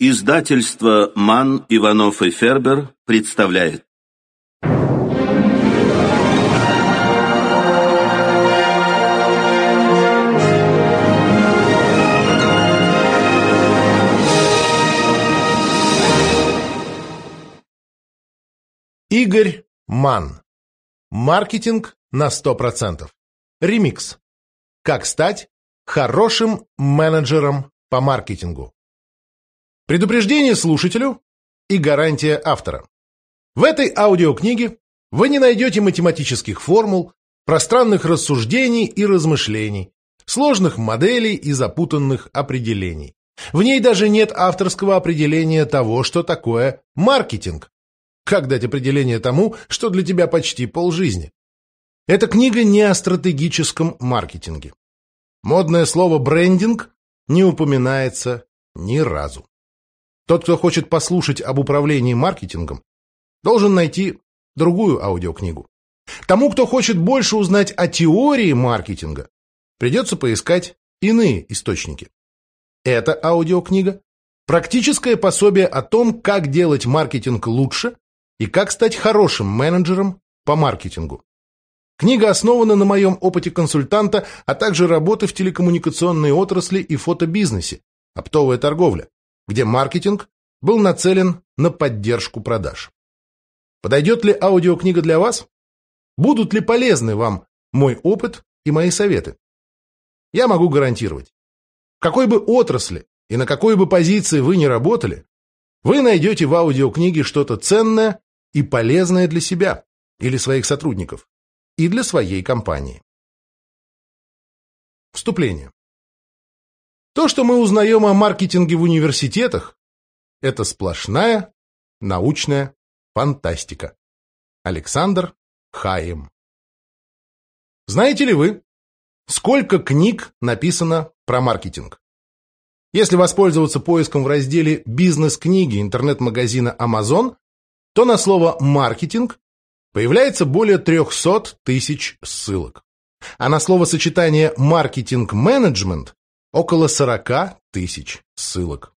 Издательство «Ман, Иванов и Фербер» представляет. Игорь Ман. Маркетинг на 100%. Ремикс. Как стать хорошим менеджером по маркетингу. Предупреждение слушателю и гарантия автора. В этой аудиокниге вы не найдете математических формул, пространных рассуждений и размышлений, сложных моделей и запутанных определений. В ней даже нет авторского определения того, что такое маркетинг. Как дать определение тому, что для тебя почти полжизни? Эта книга не о стратегическом маркетинге. Модное слово «брендинг» не упоминается ни разу. Тот, кто хочет послушать об управлении маркетингом, должен найти другую аудиокнигу. Тому, кто хочет больше узнать о теории маркетинга, придется поискать иные источники. Эта аудиокнига – практическое пособие о том, как делать маркетинг лучше и как стать хорошим менеджером по маркетингу. Книга основана на моем опыте консультанта, а также работы в телекоммуникационной отрасли и фотобизнесе, оптовая торговля где маркетинг был нацелен на поддержку продаж. Подойдет ли аудиокнига для вас? Будут ли полезны вам мой опыт и мои советы? Я могу гарантировать, в какой бы отрасли и на какой бы позиции вы ни работали, вы найдете в аудиокниге что-то ценное и полезное для себя или своих сотрудников и для своей компании. Вступление. То, что мы узнаем о маркетинге в университетах, это сплошная научная фантастика. Александр Хаим. Знаете ли вы, сколько книг написано про маркетинг? Если воспользоваться поиском в разделе «Бизнес-книги» интернет-магазина Amazon, то на слово «маркетинг» появляется более 300 тысяч ссылок. А на слово сочетание «маркетинг-менеджмент» Около 40 тысяч ссылок.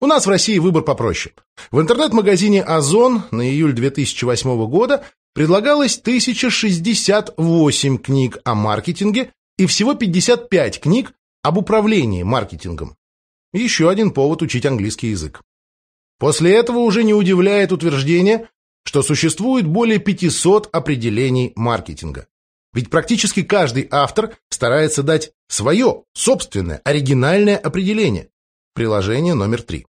У нас в России выбор попроще. В интернет-магазине «Озон» на июль 2008 года предлагалось 1068 книг о маркетинге и всего 55 книг об управлении маркетингом. Еще один повод учить английский язык. После этого уже не удивляет утверждение, что существует более 500 определений маркетинга. Ведь практически каждый автор старается дать свое, собственное, оригинальное определение. Приложение номер три.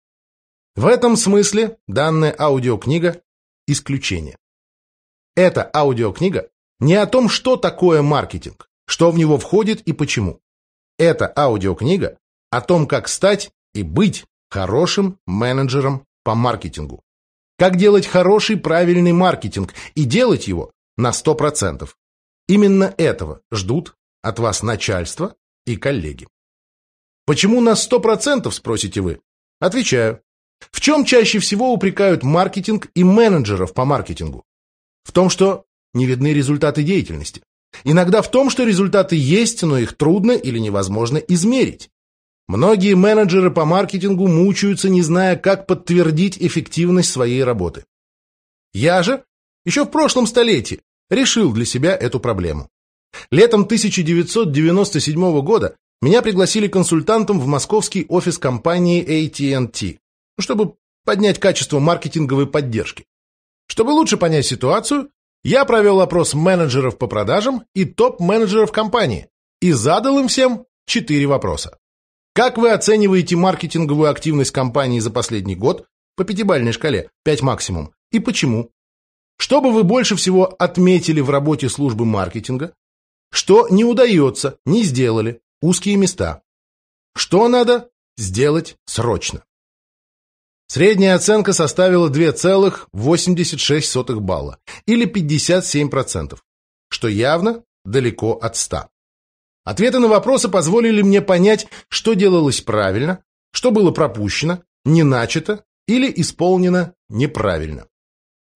В этом смысле данная аудиокнига – исключение. Эта аудиокнига не о том, что такое маркетинг, что в него входит и почему. Эта аудиокнига о том, как стать и быть хорошим менеджером по маркетингу. Как делать хороший правильный маркетинг и делать его на 100%. Именно этого ждут от вас начальство и коллеги. Почему на 100%, спросите вы? Отвечаю. В чем чаще всего упрекают маркетинг и менеджеров по маркетингу? В том, что не видны результаты деятельности. Иногда в том, что результаты есть, но их трудно или невозможно измерить. Многие менеджеры по маркетингу мучаются, не зная, как подтвердить эффективность своей работы. Я же еще в прошлом столетии решил для себя эту проблему. Летом 1997 года меня пригласили консультантом в московский офис компании AT&T, ну, чтобы поднять качество маркетинговой поддержки. Чтобы лучше понять ситуацию, я провел опрос менеджеров по продажам и топ-менеджеров компании и задал им всем четыре вопроса. Как вы оцениваете маркетинговую активность компании за последний год по пятибалльной шкале, 5 максимум, и почему? Что бы вы больше всего отметили в работе службы маркетинга? Что не удается, не сделали, узкие места? Что надо сделать срочно? Средняя оценка составила 2,86 балла, или 57%, что явно далеко от 100. Ответы на вопросы позволили мне понять, что делалось правильно, что было пропущено, не начато или исполнено неправильно.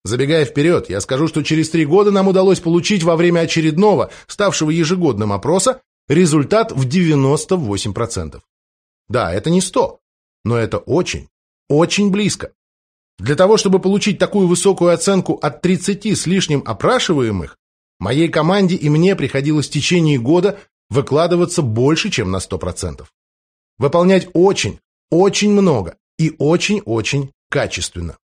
Забегая вперед, я скажу, что через три года нам удалось получить во время очередного, ставшего ежегодным опроса, результат в 98%. Да, это не 100, но это очень, очень близко. Для того, чтобы получить такую высокую оценку от 30 с лишним опрашиваемых, моей команде и мне приходилось в течение года выкладываться больше, чем на 100%. Выполнять очень, очень много и очень-очень качественно.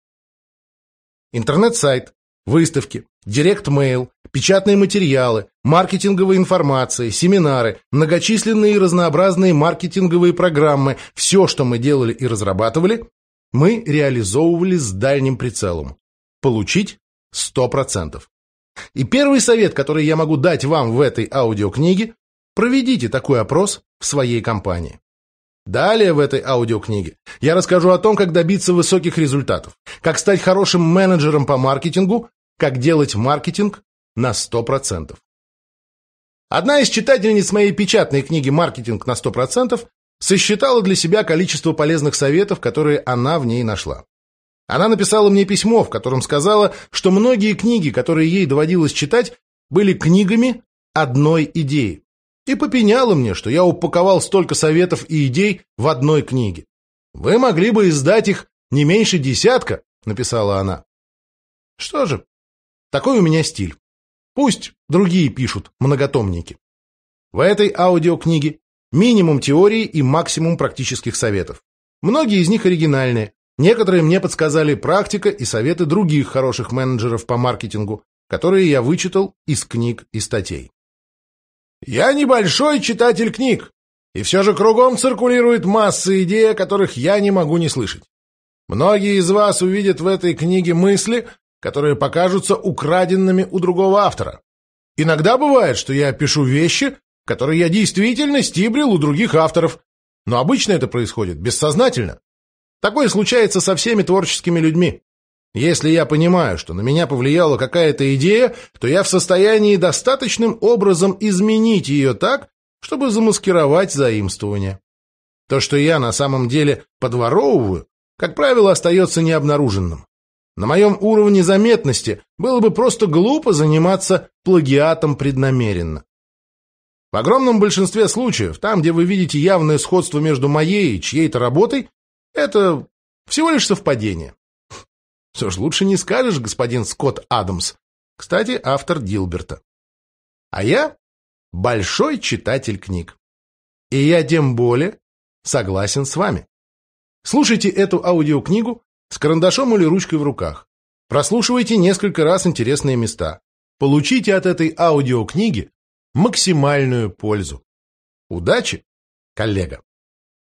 Интернет-сайт, выставки, директ-мейл, печатные материалы, маркетинговая информация, семинары, многочисленные и разнообразные маркетинговые программы. Все, что мы делали и разрабатывали, мы реализовывали с дальним прицелом. Получить 100%. И первый совет, который я могу дать вам в этой аудиокниге, проведите такой опрос в своей компании. Далее в этой аудиокниге я расскажу о том, как добиться высоких результатов, как стать хорошим менеджером по маркетингу, как делать маркетинг на 100%. Одна из читательниц моей печатной книги «Маркетинг на 100%» сосчитала для себя количество полезных советов, которые она в ней нашла. Она написала мне письмо, в котором сказала, что многие книги, которые ей доводилось читать, были книгами одной идеи и попеняла мне, что я упаковал столько советов и идей в одной книге. «Вы могли бы издать их не меньше десятка», — написала она. Что же, такой у меня стиль. Пусть другие пишут многотомники. В этой аудиокниге минимум теории и максимум практических советов. Многие из них оригинальные. Некоторые мне подсказали практика и советы других хороших менеджеров по маркетингу, которые я вычитал из книг и статей. Я небольшой читатель книг, и все же кругом циркулирует масса идей, о которых я не могу не слышать. Многие из вас увидят в этой книге мысли, которые покажутся украденными у другого автора. Иногда бывает, что я пишу вещи, которые я действительно стибрил у других авторов, но обычно это происходит бессознательно. Такое случается со всеми творческими людьми. Если я понимаю, что на меня повлияла какая-то идея, то я в состоянии достаточным образом изменить ее так, чтобы замаскировать заимствование. То, что я на самом деле подворовываю, как правило, остается необнаруженным. На моем уровне заметности было бы просто глупо заниматься плагиатом преднамеренно. В огромном большинстве случаев, там, где вы видите явное сходство между моей и чьей-то работой, это всего лишь совпадение. Все ж лучше не скажешь, господин Скотт Адамс. Кстати, автор Дилберта. А я большой читатель книг. И я тем более согласен с вами. Слушайте эту аудиокнигу с карандашом или ручкой в руках. Прослушивайте несколько раз интересные места. Получите от этой аудиокниги максимальную пользу. Удачи, коллега!